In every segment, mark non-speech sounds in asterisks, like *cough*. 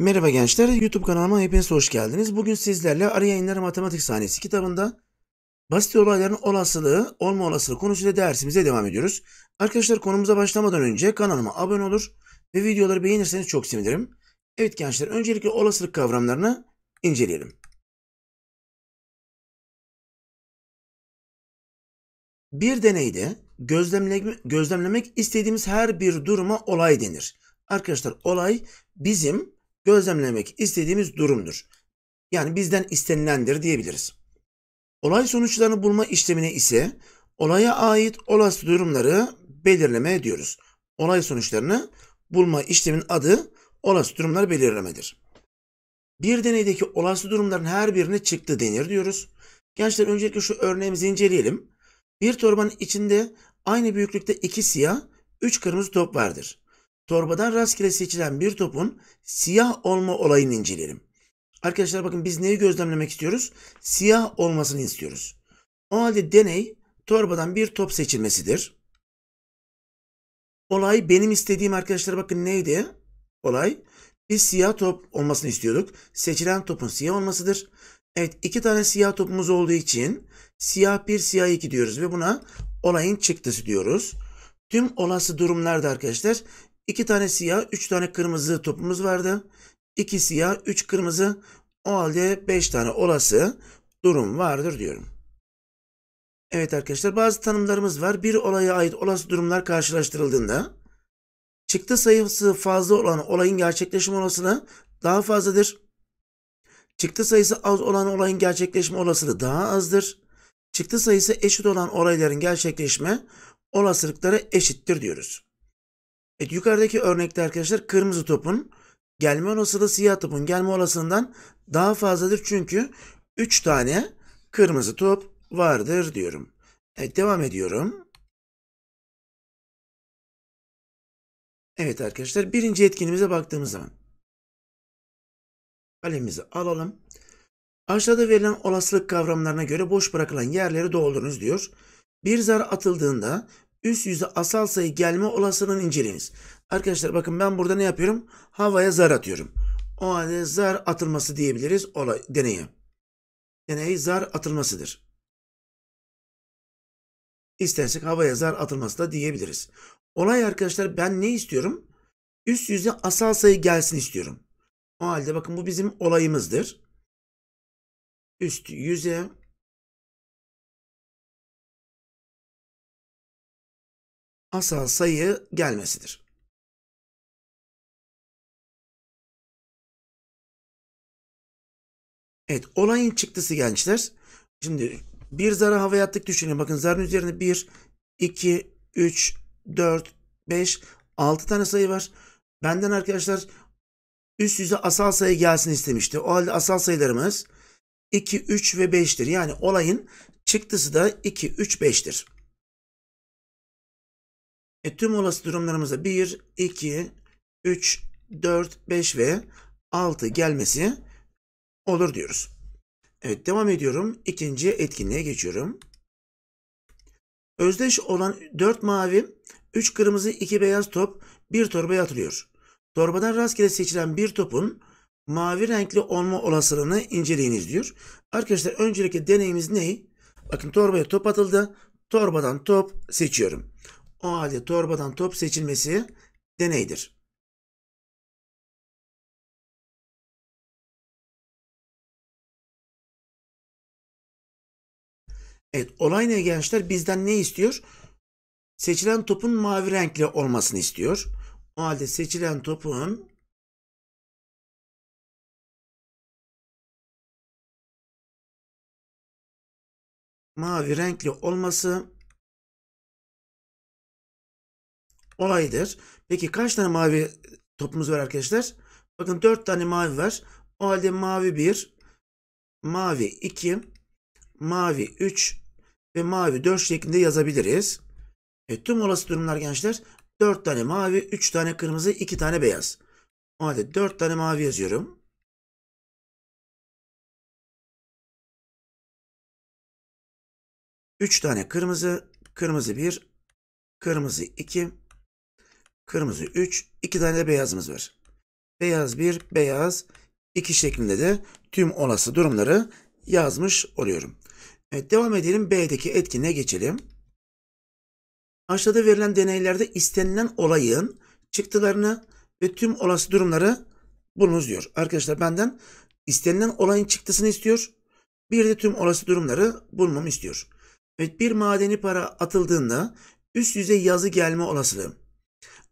Merhaba gençler, YouTube kanalıma hepiniz hoş geldiniz. Bugün sizlerle Arı Yayınları Matematik Sahnesi kitabında basit olayların olasılığı, olma olasılığı konusuyla dersimize devam ediyoruz. Arkadaşlar konumuza başlamadan önce kanalıma abone olur ve videoları beğenirseniz çok sevinirim. Evet gençler, öncelikle olasılık kavramlarını inceleyelim. Bir deneyde gözlemlemek istediğimiz her bir duruma olay denir. Arkadaşlar olay bizim gözlemlemek istediğimiz durumdur. Yani bizden istenilendir diyebiliriz. Olay sonuçlarını bulma işlemine ise olaya ait olası durumları belirleme diyoruz. Olay sonuçlarını bulma işlemin adı olası durumlar belirlemedir. Bir deneydeki olası durumların her birine çıktı denir diyoruz. Gençler öncelikle şu örneğimizi inceleyelim. Bir torbanın içinde aynı büyüklükte iki siyah, üç kırmızı top vardır torbadan rastgele seçilen bir topun siyah olma olayını inceleyelim. Arkadaşlar bakın biz neyi gözlemlemek istiyoruz? Siyah olmasını istiyoruz. O halde deney torbadan bir top seçilmesidir. Olay benim istediğim arkadaşlar bakın neydi? Olay biz siyah top olmasını istiyorduk. Seçilen topun siyah olmasıdır. Evet iki tane siyah topumuz olduğu için siyah bir siyah iki diyoruz ve buna olayın çıktısı diyoruz. Tüm olası durumlarda arkadaşlar 2 tane siyah, 3 tane kırmızı topumuz vardı. 2 siyah, 3 kırmızı. O halde 5 tane olası durum vardır diyorum. Evet arkadaşlar bazı tanımlarımız var. Bir olaya ait olası durumlar karşılaştırıldığında çıktı sayısı fazla olan olayın gerçekleşme olasılığı daha fazladır. Çıktı sayısı az olan olayın gerçekleşme olasılığı daha azdır. Çıktı sayısı eşit olan olayların gerçekleşme olasılıkları eşittir diyoruz. Evet yukarıdaki örnekte arkadaşlar kırmızı topun gelme olasılığı siyah topun gelme olasılığından daha fazladır. Çünkü 3 tane kırmızı top vardır diyorum. Evet devam ediyorum. Evet arkadaşlar birinci etkinimize baktığımız zaman kalemizi alalım. Aşağıda verilen olasılık kavramlarına göre boş bırakılan yerleri doldurunuz diyor. Bir zar atıldığında üst yüze asal sayı gelme olasılığını inceleyiniz. Arkadaşlar bakın ben burada ne yapıyorum? Havaya zar atıyorum. O halde zar atılması diyebiliriz olay, deneye. Deney zar atılmasıdır. İstersek havaya zar atılması da diyebiliriz. Olay arkadaşlar ben ne istiyorum? Üst yüze asal sayı gelsin istiyorum. O halde bakın bu bizim olayımızdır. Üst yüze asal sayı gelmesidir. Evet olayın çıktısı gençler. Şimdi bir zarı havaya attık düşünün. Bakın zarın üzerinde 1, 2, 3, 4, 5, 6 tane sayı var. Benden arkadaşlar üst yüze asal sayı gelsin istemişti. O halde asal sayılarımız 2, 3 ve 5'tir. Yani olayın çıktısı da 2, 3, 5'tir. E, tüm olası durumlarımıza 1, 2, 3, 4, 5 ve 6 gelmesi olur diyoruz. Evet devam ediyorum. İkinci etkinliğe geçiyorum. Özdeş olan 4 mavi, 3 kırmızı, 2 beyaz top bir torbaya atılıyor. Torbadan rastgele seçilen bir topun mavi renkli olma olasılığını inceleyiniz diyor. Arkadaşlar öncelikle deneyimiz ne? Bakın torbaya top atıldı. Torbadan top seçiyorum. O halde torbadan top seçilmesi deneydir. Evet olay ne gençler bizden ne istiyor? Seçilen topun mavi renkli olmasını istiyor. O halde seçilen topun mavi renkli olması olaydır. Peki kaç tane mavi topumuz var arkadaşlar? Bakın 4 tane mavi var. O halde mavi 1, mavi 2, mavi 3 ve mavi 4 şeklinde yazabiliriz. E, tüm olası durumlar gençler 4 tane mavi, 3 tane kırmızı, 2 tane beyaz. O halde 4 tane mavi yazıyorum. Üç tane kırmızı, kırmızı bir, kırmızı iki. Kırmızı 3, 2 tane de beyazımız var. Beyaz 1, beyaz 2 şeklinde de tüm olası durumları yazmış oluyorum. Evet, devam edelim. B'deki etkinliğe geçelim. Aşağıda verilen deneylerde istenilen olayın çıktılarını ve tüm olası durumları bulunuz diyor. Arkadaşlar benden istenilen olayın çıktısını istiyor. Bir de tüm olası durumları bulmamı istiyor. Evet bir madeni para atıldığında üst yüze yazı gelme olasılığı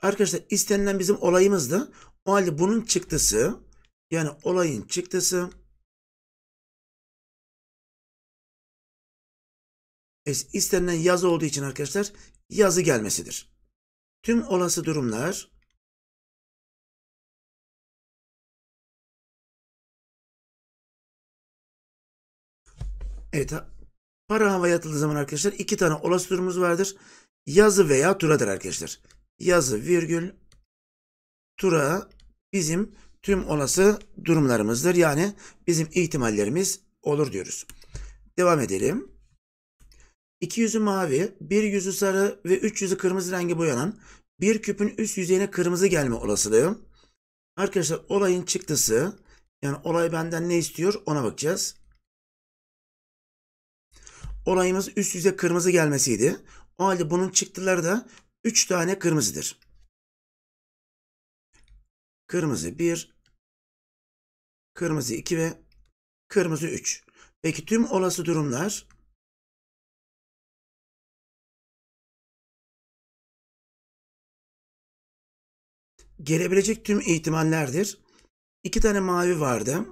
Arkadaşlar istenilen bizim olayımızdı. O halde bunun çıktısı yani olayın çıktısı istenilen yazı olduğu için arkadaşlar yazı gelmesidir. Tüm olası durumlar Evet para hava yatıldığı zaman arkadaşlar iki tane olası durumumuz vardır. Yazı veya turadır arkadaşlar yazı virgül tura bizim tüm olası durumlarımızdır. Yani bizim ihtimallerimiz olur diyoruz. Devam edelim. İki yüzü mavi, bir yüzü sarı ve üç yüzü kırmızı rengi boyanan bir küpün üst yüzeyine kırmızı gelme olasılığı. Arkadaşlar olayın çıktısı yani olay benden ne istiyor ona bakacağız. Olayımız üst yüze kırmızı gelmesiydi. O halde bunun çıktıları da 3 tane kırmızıdır. Kırmızı 1, kırmızı 2 ve kırmızı 3. Peki tüm olası durumlar gelebilecek tüm ihtimallerdir. 2 tane mavi vardı.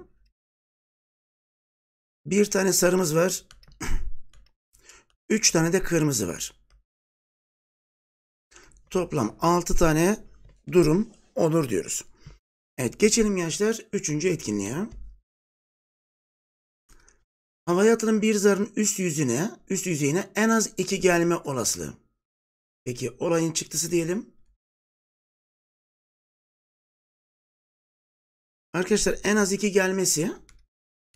Bir tane sarımız var. *clears throat* Üç tane de kırmızı var toplam 6 tane durum olur diyoruz. Evet geçelim gençler 3. etkinliğe. Havaya bir zarın üst yüzüne, üst yüzeyine en az 2 gelme olasılığı. Peki olayın çıktısı diyelim. Arkadaşlar en az 2 gelmesi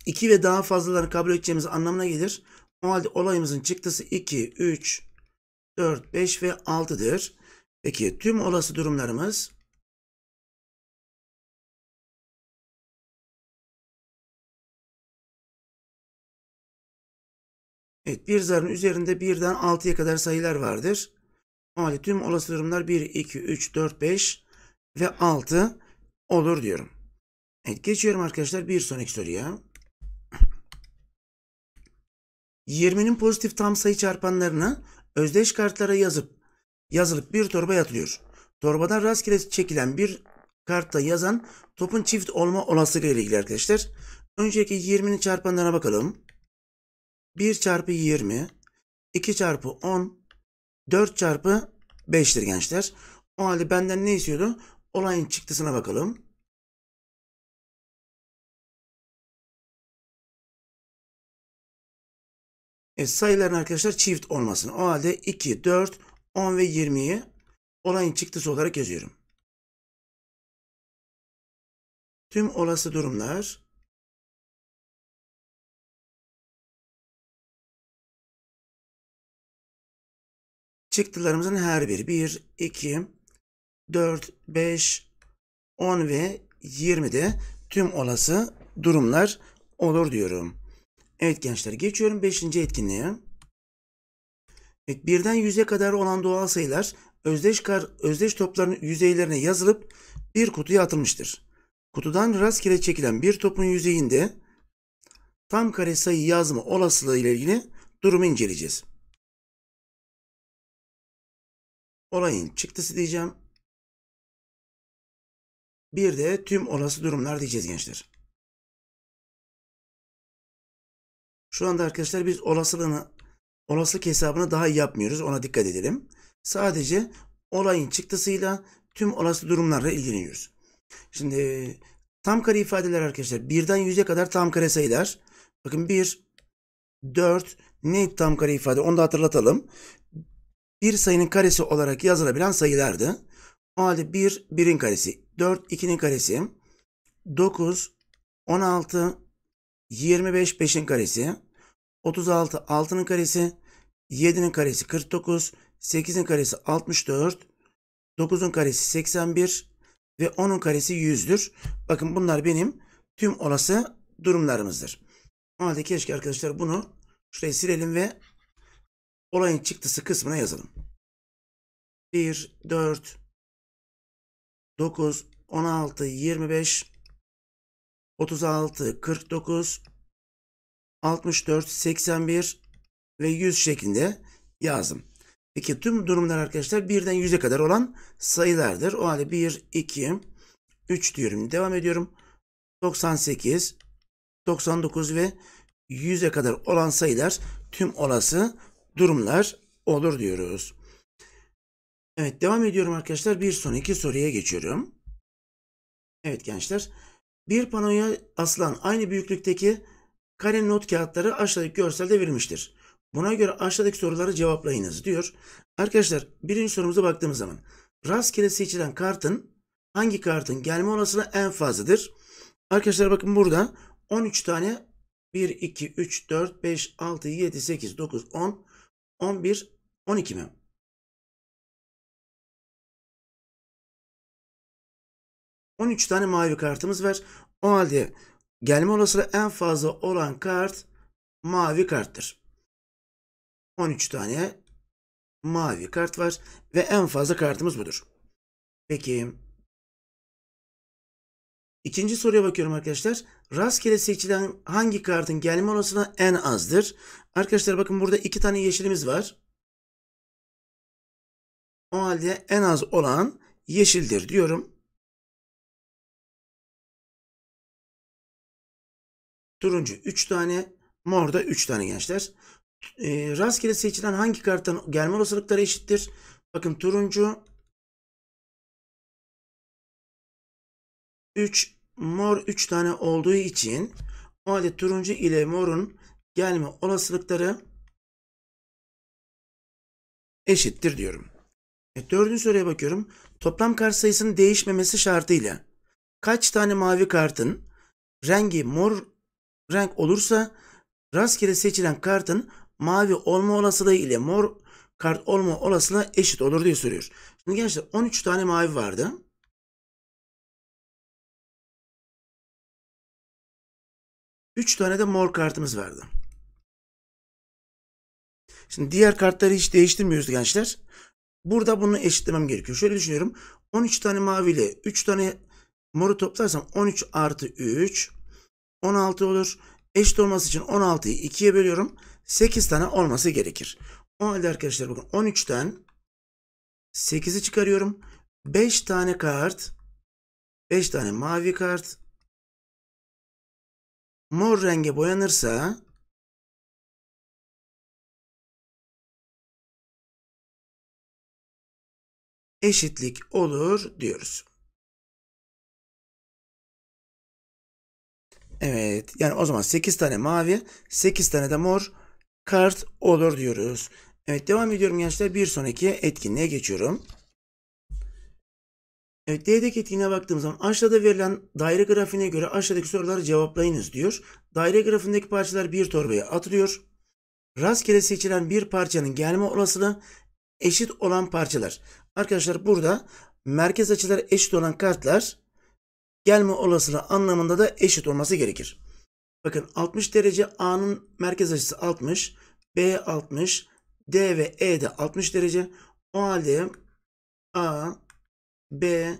2 ve daha fazlaları kabul edeceğimiz anlamına gelir. O halde olayımızın çıktısı 2, 3, 4, 5 ve 6'dır. Peki tüm olası durumlarımız Evet bir zarın üzerinde birden 6'ya kadar sayılar vardır. O tüm olası durumlar 1, 2, 3, 4, 5 ve 6 olur diyorum. Evet geçiyorum arkadaşlar bir sonraki soruya. 20'nin pozitif tam sayı çarpanlarını özdeş kartlara yazıp yazılıp bir torba yatılıyor. Torbadan rastgele çekilen bir kartta yazan topun çift olma olasılığı ile ilgili arkadaşlar. Önceki 20'nin çarpanlarına bakalım. 1 çarpı 20, 2 çarpı 10, 4 çarpı 5'tir gençler. O halde benden ne istiyordu? Olayın çıktısına bakalım. E, sayıların arkadaşlar çift olmasını. O halde 2, 4, 10 ve 20'yi olayın çıktısı olarak yazıyorum. Tüm olası durumlar çıktılarımızın her biri 1, 2, 4, 5, 10 ve 20'de tüm olası durumlar olur diyorum. Evet gençler geçiyorum 5. etkinliğe. Birden yüze kadar olan doğal sayılar özdeş, kar, özdeş topların yüzeylerine yazılıp bir kutuya atılmıştır. Kutudan rastgele çekilen bir topun yüzeyinde tam kare sayı yazma olasılığı ile ilgili durumu inceleyeceğiz. Olayın çıktısı diyeceğim. Bir de tüm olası durumlar diyeceğiz gençler. Şu anda arkadaşlar biz olasılığını Olasılık hesabını daha iyi yapmıyoruz. Ona dikkat edelim. Sadece olayın çıktısıyla tüm olası durumlarla ilgileniyoruz. Şimdi e, tam kare ifadeler arkadaşlar. Birden yüze kadar tam kare sayılar. Bakın 1, 4 neydi tam kare ifade? Onu da hatırlatalım. Bir sayının karesi olarak yazılabilen sayılardı. O halde 1, 1'in karesi. 4, 2'nin karesi. 9, 16, 25, 5'in karesi. 36, 6'nın karesi. 7'nin karesi 49, 8'in karesi 64, 9'un karesi 81 ve 10'un karesi 100'dür. Bakın bunlar benim tüm olası durumlarımızdır. O halde keşke arkadaşlar bunu şuraya silelim ve olayın çıktısı kısmına yazalım. 1, 4, 9, 16, 25, 36, 49, 64, 81, ve 100 şeklinde yazdım. Peki tüm durumlar arkadaşlar birden 100'e kadar olan sayılardır. O halde 1, 2, 3 diyorum. Devam ediyorum. 98, 99 ve 100'e kadar olan sayılar tüm olası durumlar olur diyoruz. Evet devam ediyorum arkadaşlar. Bir sonraki soruya geçiyorum. Evet gençler. Bir panoya asılan aynı büyüklükteki kare not kağıtları aşağıdaki görselde verilmiştir. Buna göre aşağıdaki soruları cevaplayınız diyor. Arkadaşlar birinci sorumuza baktığımız zaman rastgele seçilen kartın hangi kartın gelme olasılığı en fazladır? Arkadaşlar bakın burada 13 tane 1, 2, 3, 4, 5, 6, 7, 8, 9, 10, 11, 12 mi? On üç tane mavi kartımız var. O halde gelme olasılığı en fazla olan kart mavi karttır. 13 tane mavi kart var ve en fazla kartımız budur. Peki ikinci soruya bakıyorum arkadaşlar. Rastgele seçilen hangi kartın gelme olasılığı en azdır? Arkadaşlar bakın burada iki tane yeşilimiz var. O halde en az olan yeşildir diyorum. Turuncu 3 tane, mor da 3 tane gençler e, rastgele seçilen hangi karttan gelme olasılıkları eşittir? Bakın turuncu 3 mor 3 tane olduğu için o halde turuncu ile morun gelme olasılıkları eşittir diyorum. E, dördüncü soruya bakıyorum. Toplam kart sayısının değişmemesi şartıyla kaç tane mavi kartın rengi mor renk olursa rastgele seçilen kartın mavi olma olasılığı ile mor kart olma olasılığı eşit olur diye soruyor. Şimdi gençler 13 tane mavi vardı. Üç tane de mor kartımız vardı. Şimdi diğer kartları hiç değiştirmiyoruz gençler. Burada bunu eşitlemem gerekiyor. Şöyle düşünüyorum. 13 tane mavi ile 3 tane moru toplarsam 13 artı 3 16 olur. Eşit olması için 16'yı 2'ye bölüyorum. 8 tane olması gerekir. O halde arkadaşlar bakın 13'ten 8'i çıkarıyorum. 5 tane kart 5 tane mavi kart mor renge boyanırsa eşitlik olur diyoruz. Evet. Yani o zaman 8 tane mavi, 8 tane de mor kart olur diyoruz. Evet devam ediyorum gençler. Bir sonraki etkinliğe geçiyorum. Evet D'deki etkinliğe baktığımız zaman aşağıda verilen daire grafiğine göre aşağıdaki soruları cevaplayınız diyor. Daire grafiğindeki parçalar bir torbaya atılıyor. Rastgele seçilen bir parçanın gelme olasılığı eşit olan parçalar. Arkadaşlar burada merkez açıları eşit olan kartlar gelme olasılığı anlamında da eşit olması gerekir. Bakın 60 derece A'nın merkez açısı 60, B 60, D ve E de 60 derece. O halde A, B,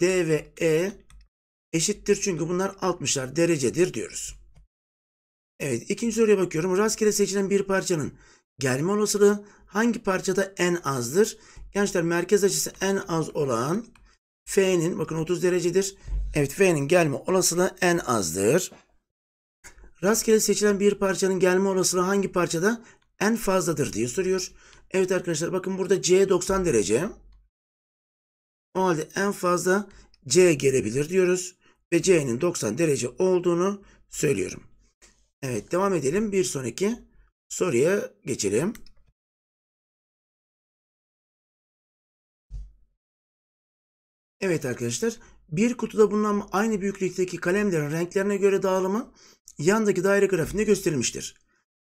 D ve E eşittir çünkü bunlar 60'lar derecedir diyoruz. Evet ikinci soruya bakıyorum. Rastgele seçilen bir parçanın gelme olasılığı hangi parçada en azdır? Gençler merkez açısı en az olan F'nin bakın 30 derecedir. Evet F'nin gelme olasılığı en azdır. Rastgele seçilen bir parçanın gelme olasılığı hangi parçada en fazladır diye soruyor. Evet arkadaşlar bakın burada C 90 derece. O halde en fazla C gelebilir diyoruz. Ve C'nin 90 derece olduğunu söylüyorum. Evet devam edelim. Bir sonraki soruya geçelim. Evet arkadaşlar bir kutuda bulunan aynı büyüklükteki kalemlerin renklerine göre dağılımı yandaki daire grafiğinde gösterilmiştir.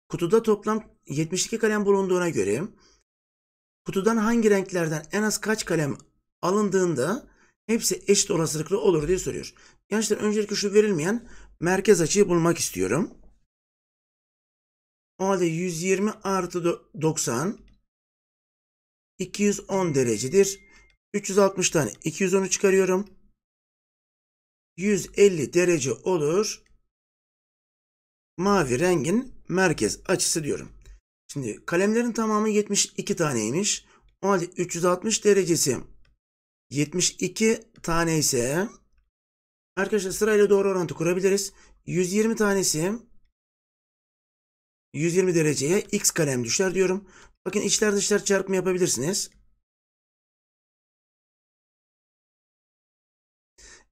Kutuda toplam 72 kalem bulunduğuna göre kutudan hangi renklerden en az kaç kalem alındığında hepsi eşit olasılıklı olur diye soruyor. Gençler öncelikle şu verilmeyen merkez açıyı bulmak istiyorum. O halde 120 artı 90 210 derecedir. 360 tane 210'u çıkarıyorum. 150 derece olur mavi rengin merkez açısı diyorum. Şimdi kalemlerin tamamı 72 taneymiş. O halde 360 derecesi 72 tane ise arkadaşlar sırayla doğru orantı kurabiliriz. 120 tanesi 120 dereceye x kalem düşer diyorum. Bakın içler dışlar çarpımı yapabilirsiniz.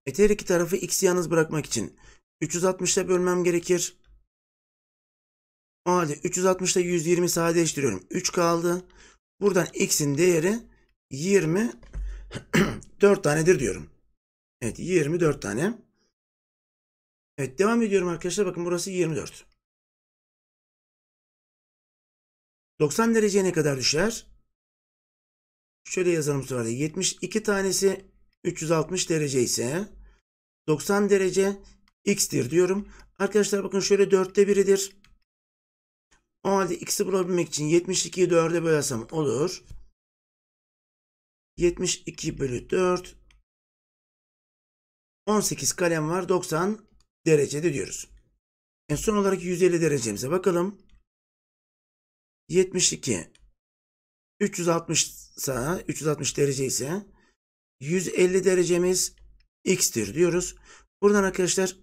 Eter iki tarafı x yalnız bırakmak için 360'da bölmem gerekir. O halde 360 ile 120 sadeleştiriyorum. 3 kaldı. Buradan x'in değeri 20 4 *clears throat* tanedir diyorum. Evet 24 tane. Evet devam ediyorum arkadaşlar. Bakın burası 24. 90 dereceye ne kadar düşer? Şöyle yazalım sonra. 72 tanesi 360 derece ise 90 derece x'tir diyorum. Arkadaşlar bakın şöyle 4'te biridir. O halde x'i bulabilmek için 72'yi 4'e bölersem olur. 72 bölü 4 18 kalem var 90 derecede diyoruz. En son olarak 150 derecemize bakalım. 72 360 ise 360 derece ise 150 derecemiz x'tir diyoruz. Buradan arkadaşlar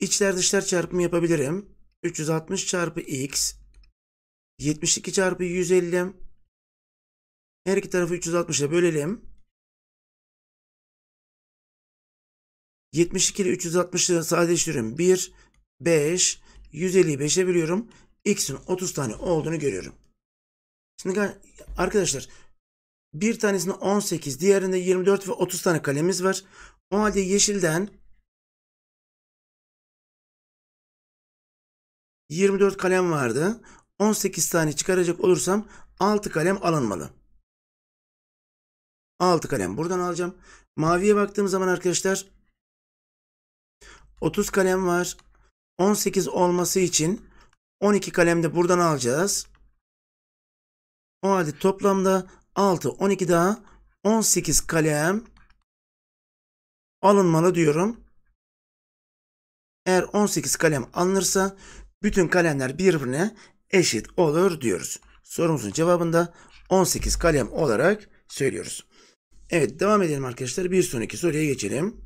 içler dışlar çarpımı yapabilirim. 360 çarpı x 72 çarpı 150 her iki tarafı 360 bölelim. 72 ile 360'ı sadeleştiriyorum. 1, 5, 150'yi 5'e bölüyorum. X'in 30 tane olduğunu görüyorum. Şimdi arkadaşlar bir tanesinde 18, diğerinde 24 ve 30 tane kalemiz var. O halde yeşilden 24 kalem vardı. 18 tane çıkaracak olursam 6 kalem alınmalı. 6 kalem buradan alacağım. Maviye baktığım zaman arkadaşlar 30 kalem var. 18 olması için 12 kalem de buradan alacağız. O halde toplamda 6, 12 daha 18 kalem alınmalı diyorum. Eğer 18 kalem alınırsa bütün kalemler birbirine eşit olur diyoruz. Sorumuzun da 18 kalem olarak söylüyoruz. Evet devam edelim arkadaşlar. Bir sonraki soruya geçelim.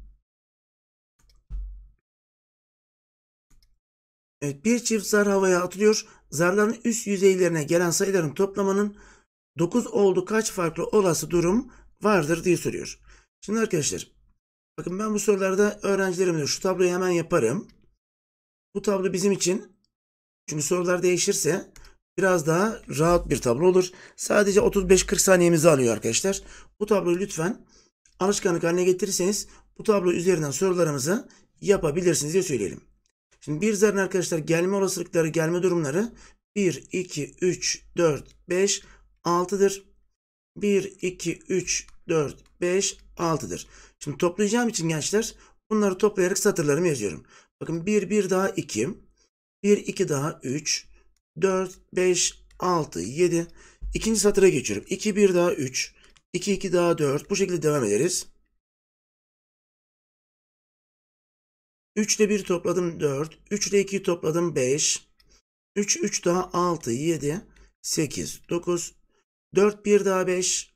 Evet, bir çift zar havaya atılıyor. Zarların üst yüzeylerine gelen sayıların toplamının 9 oldu kaç farklı olası durum vardır diye soruyor. Şimdi arkadaşlar bakın ben bu sorularda öğrencilerimle şu tabloyu hemen yaparım. Bu tablo bizim için çünkü sorular değişirse biraz daha rahat bir tablo olur. Sadece 35-40 saniyemizi alıyor arkadaşlar. Bu tabloyu lütfen alışkanlık haline getirirseniz bu tablo üzerinden sorularımızı yapabilirsiniz diye söyleyelim. Şimdi bir zarın arkadaşlar gelme olasılıkları, gelme durumları 1, 2, 3, 4, 5, 6'dır. 1, 2, 3, 4, 5, 6'dır. Şimdi toplayacağım için gençler bunları toplayarak satırlarımı yazıyorum. Bakın 1, 1 daha 2, 1, 2 daha 3, 4, 5, 6, 7. İkinci satıra geçiyorum. 2, 1 daha 3, 2, 2 daha 4. Bu şekilde devam ederiz. 3 ile 1 topladım 4. 3 ile 2 topladım 5. 3, 3 daha 6, 7, 8, 9. 4, 1 daha 5,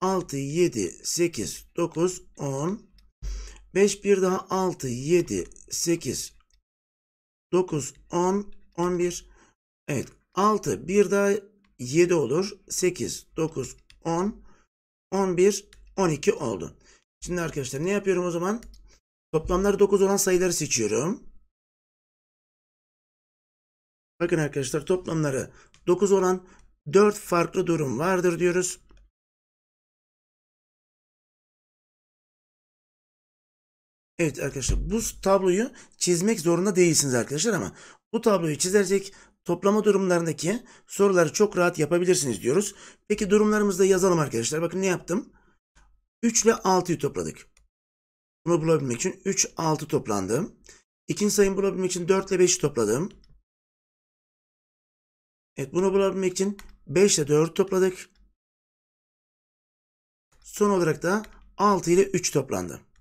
6, 7, 8, 9, 10. 5, 1 daha 6, 7, 8, 9, 10, 11. Evet. 6. Bir daha 7 olur. 8, 9, 10, 11, 12 oldu. Şimdi arkadaşlar ne yapıyorum o zaman? Toplamları 9 olan sayıları seçiyorum. Bakın arkadaşlar toplamları 9 olan 4 farklı durum vardır diyoruz. Evet arkadaşlar bu tabloyu çizmek zorunda değilsiniz arkadaşlar ama bu tabloyu çizersek toplama durumlarındaki soruları çok rahat yapabilirsiniz diyoruz. Peki durumlarımızı da yazalım arkadaşlar. Bakın ne yaptım? 3 ile 6'yı topladık. Bunu bulabilmek için 3, 6 toplandı. İkinci sayımı bulabilmek için 4 ile 5'i topladım. Evet bunu bulabilmek için 5 ile 4 topladık. Son olarak da 6 ile 3 toplandı.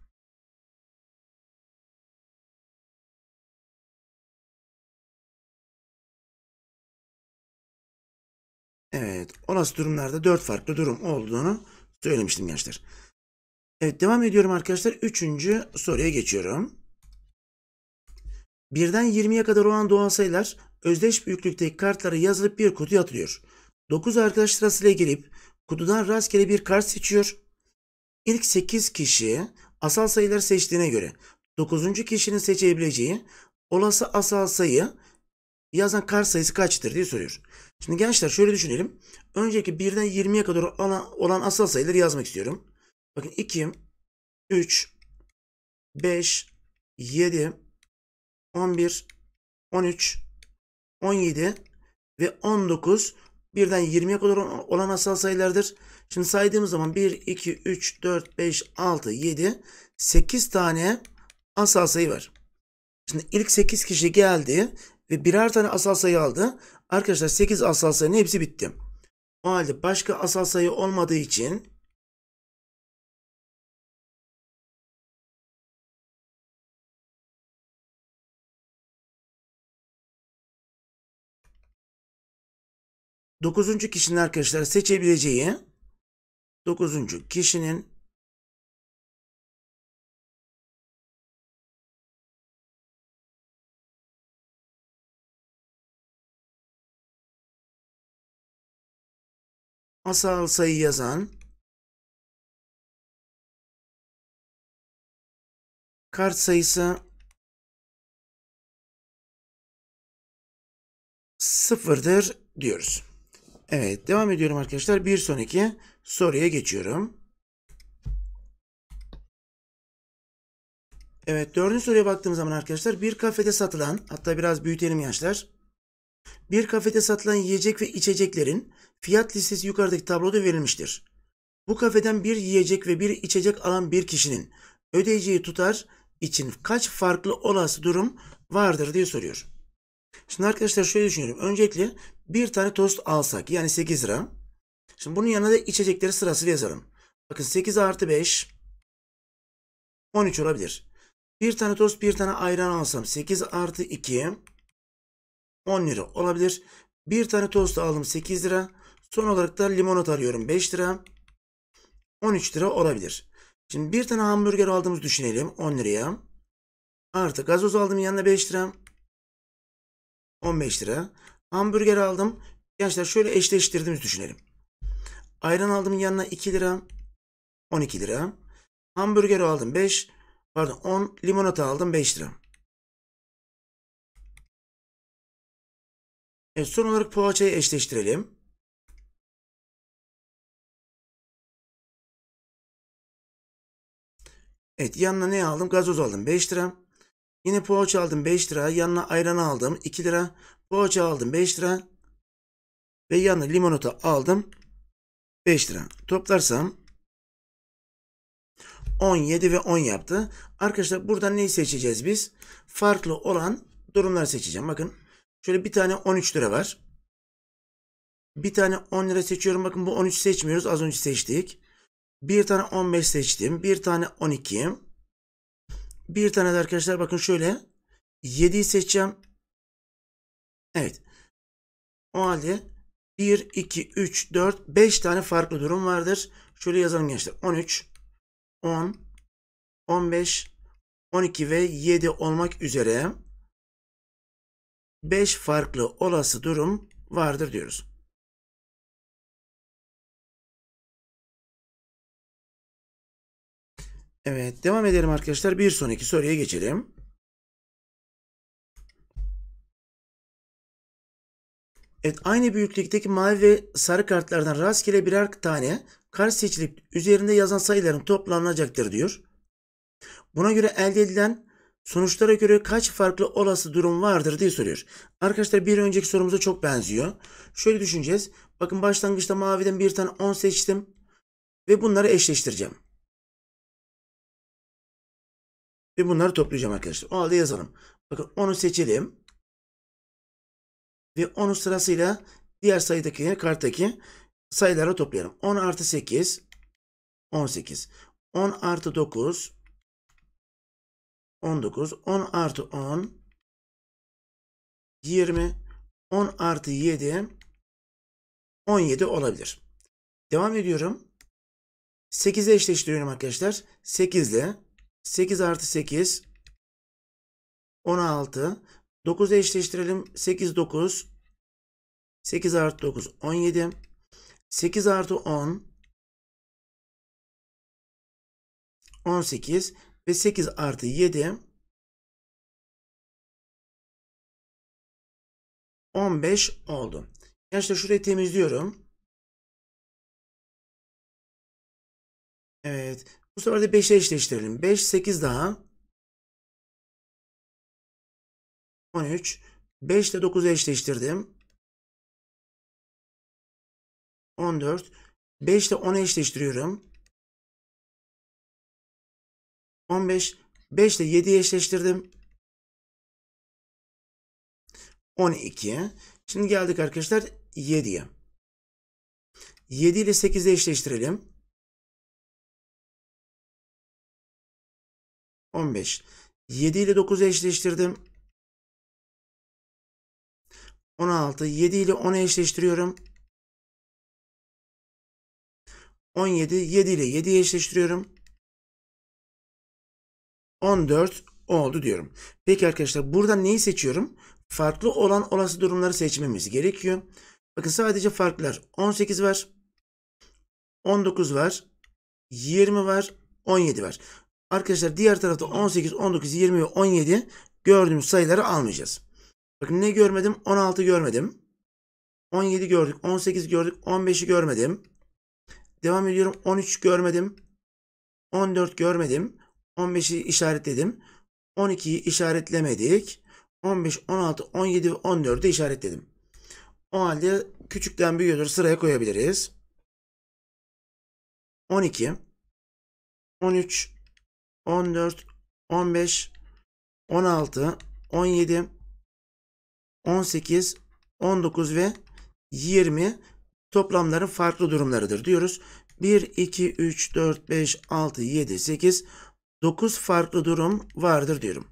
Evet olası durumlarda 4 farklı durum olduğunu söylemiştim gençler. Evet devam ediyorum arkadaşlar. Üçüncü soruya geçiyorum. Birden 20'ye kadar olan doğal sayılar özdeş büyüklükteki kartlara yazılıp bir kutuya atılıyor. 9 arkadaş sırasıyla gelip kutudan rastgele bir kart seçiyor. İlk 8 kişi asal sayılar seçtiğine göre 9. kişinin seçebileceği olası asal sayı yazan kart sayısı kaçtır diye soruyor. Şimdi gençler şöyle düşünelim. Önceki 1'den 20'ye kadar olan asal sayıları yazmak istiyorum. Bakın 2, 3, 5, 7, 11, 13, 17 ve 19 birden 20'ye kadar olan asal sayılardır. Şimdi saydığımız zaman 1, 2, 3, 4, 5, 6, 7, 8 tane asal sayı var. Şimdi ilk 8 kişi geldi ve birer tane asal sayı aldı. Arkadaşlar 8 asal sayının hepsi bitti. O halde başka asal sayı olmadığı için Dokuzuncu kişinin arkadaşlar seçebileceği dokuzuncu kişinin asal sayı yazan kart sayısı sıfırdır diyoruz. Evet devam ediyorum arkadaşlar. Bir sonraki soruya geçiyorum. Evet dördüncü soruya baktığımız zaman arkadaşlar bir kafede satılan hatta biraz büyütelim yaşlar. Bir kafede satılan yiyecek ve içeceklerin Fiyat listesi yukarıdaki tabloda verilmiştir. Bu kafeden bir yiyecek ve bir içecek alan bir kişinin ödeyeceği tutar için kaç farklı olası durum vardır diye soruyor. Şimdi arkadaşlar şöyle düşünüyorum. Öncelikle bir tane tost alsak yani 8 lira. Şimdi bunun yanına da içecekleri sırası yazalım. Bakın 8 artı 5 13 olabilir. Bir tane tost bir tane ayran alsam 8 artı 2 10 lira olabilir. Bir tane tost aldım 8 lira. Son olarak da limonat arıyorum 5 lira. 13 lira olabilir. Şimdi bir tane hamburger aldığımızı düşünelim 10 liraya. Artı gazoz aldım yanına 5 lira. 15 lira. Hamburger aldım. Gençler şöyle eşleştirdiğimizi düşünelim. Ayran aldım yanına 2 lira. 12 lira. Hamburger aldım 5. Pardon 10. Limonata aldım 5 lira. Evet, son olarak poğaçayı eşleştirelim. Evet yanına ne aldım? Gazoz aldım 5 lira. Yine poğaça aldım 5 lira. Yanına ayran aldım 2 lira. Poğaça aldım 5 lira. Ve yanına limonata aldım 5 lira. Toplarsam 17 ve 10 yaptı. Arkadaşlar buradan neyi seçeceğiz biz? Farklı olan durumları seçeceğim. Bakın şöyle bir tane 13 lira var. Bir tane 10 lira seçiyorum. Bakın bu 13 seçmiyoruz. Az önce seçtik. Bir tane 15 seçtim. Bir tane 12. Bir tane de arkadaşlar bakın şöyle. 7'yi seçeceğim. Evet. O halde 1, 2, 3, 4, 5 tane farklı durum vardır. Şöyle yazalım gençler. 13, 10, 15, 12 ve 7 olmak üzere 5 farklı olası durum vardır diyoruz. Evet devam edelim arkadaşlar. Bir sonraki soruya geçelim. Evet aynı büyüklükteki mavi ve sarı kartlardan rastgele birer tane kart seçilip üzerinde yazan sayıların toplanacaktır diyor. Buna göre elde edilen sonuçlara göre kaç farklı olası durum vardır diye soruyor. Arkadaşlar bir önceki sorumuza çok benziyor. Şöyle düşüneceğiz. Bakın başlangıçta maviden bir tane 10 seçtim ve bunları eşleştireceğim. Ve bunları toplayacağım arkadaşlar. O halde yazalım. Bakın onu seçelim. Ve onu sırasıyla diğer sayıdaki karttaki sayılara toplayalım. 10 artı 8 18 10 artı 9 19 10 artı 10 20 10 artı 7 17 olabilir. Devam ediyorum. 8'e eşleştiriyorum arkadaşlar. 8 ile 8 artı 8 16 9 eşleştirelim. 8 9 8 artı 9 17 8 artı 10 18 ve 8 artı 7 15 oldu. Gençler şurayı temizliyorum. Evet. Bu sefer de 5 eşleştirelim. 5, 8 daha. 13. 5 ile 9'u eşleştirdim. 14. 5 ile 10'u eşleştiriyorum. 15. 5 ile 7'yi eşleştirdim. 12. Şimdi geldik arkadaşlar 7'ye. 7 ile 8'i eşleştirelim. 15. 7 ile 9'u eşleştirdim. 16. 7 ile 10'u eşleştiriyorum. 17. 7 ile 7'yi eşleştiriyorum. 14 oldu diyorum. Peki arkadaşlar burada neyi seçiyorum? Farklı olan olası durumları seçmemiz gerekiyor. Bakın sadece farklar 18 var. 19 var. 20 var. 17 var. Arkadaşlar diğer tarafta 18, 19, 20 ve 17 gördüğümüz sayıları almayacağız. Bakın ne görmedim? 16 görmedim. 17 gördük. 18 gördük. 15'i görmedim. Devam ediyorum. 13 görmedim. 14 görmedim. 15'i işaretledim. 12'yi işaretlemedik. 15, 16, 17 ve 14'ü işaretledim. O halde küçükten büyüğe doğru sıraya koyabiliriz. 12, 13, 14, 15, 16, 17, 18, 19 ve 20 toplamların farklı durumlarıdır diyoruz. 1, 2, 3, 4, 5, 6, 7, 8, 9 farklı durum vardır diyorum.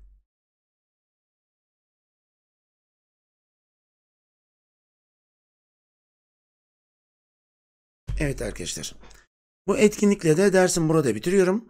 Evet arkadaşlar. Bu etkinlikle de dersim burada bitiriyorum.